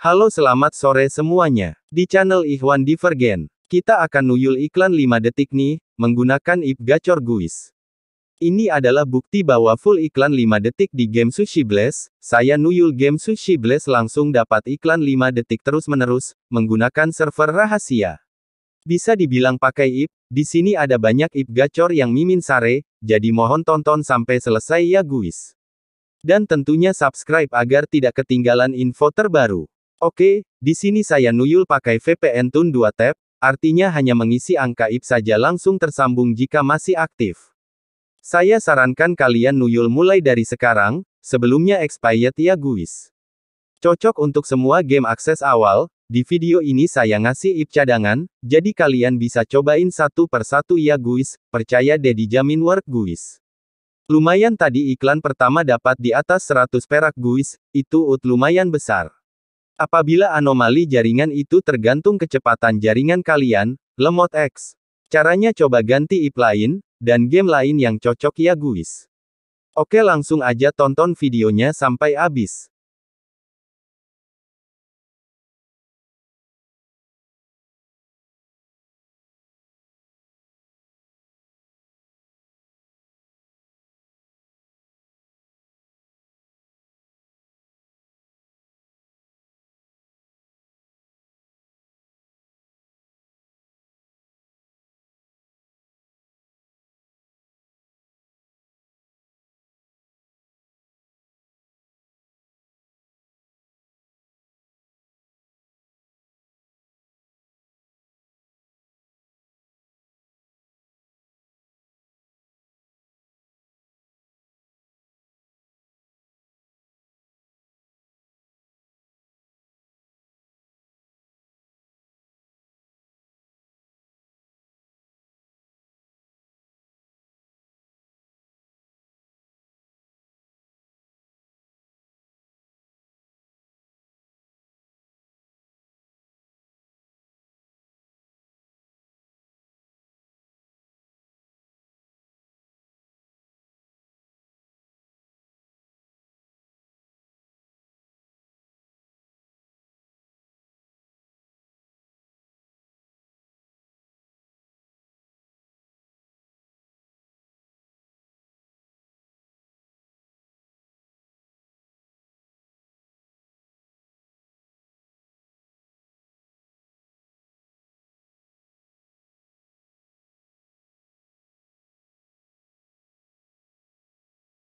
Halo selamat sore semuanya. Di channel Ikhwan Divergen, kita akan nuyul iklan 5 detik nih, menggunakan IP gacor guis. Ini adalah bukti bahwa full iklan 5 detik di game Sushi Blast, saya nuyul game Sushi Blast langsung dapat iklan 5 detik terus-menerus, menggunakan server rahasia. Bisa dibilang pakai IP, di sini ada banyak IP gacor yang mimin sare, jadi mohon tonton sampai selesai ya guis. Dan tentunya subscribe agar tidak ketinggalan info terbaru. Oke, di sini saya nuyul pakai VPN Tun 2 Tab, artinya hanya mengisi angka IP saja langsung tersambung jika masih aktif. Saya sarankan kalian nuyul mulai dari sekarang, sebelumnya expired ya guys. Cocok untuk semua game akses awal, di video ini saya ngasih IP cadangan, jadi kalian bisa cobain satu per satu ya guys, percaya deh dijamin work guys. Lumayan tadi iklan pertama dapat di atas 100 perak guys, itu ut lumayan besar. Apabila anomali jaringan itu tergantung kecepatan jaringan kalian, lemot X. Caranya coba ganti ip lain, dan game lain yang cocok ya guys. Oke langsung aja tonton videonya sampai habis.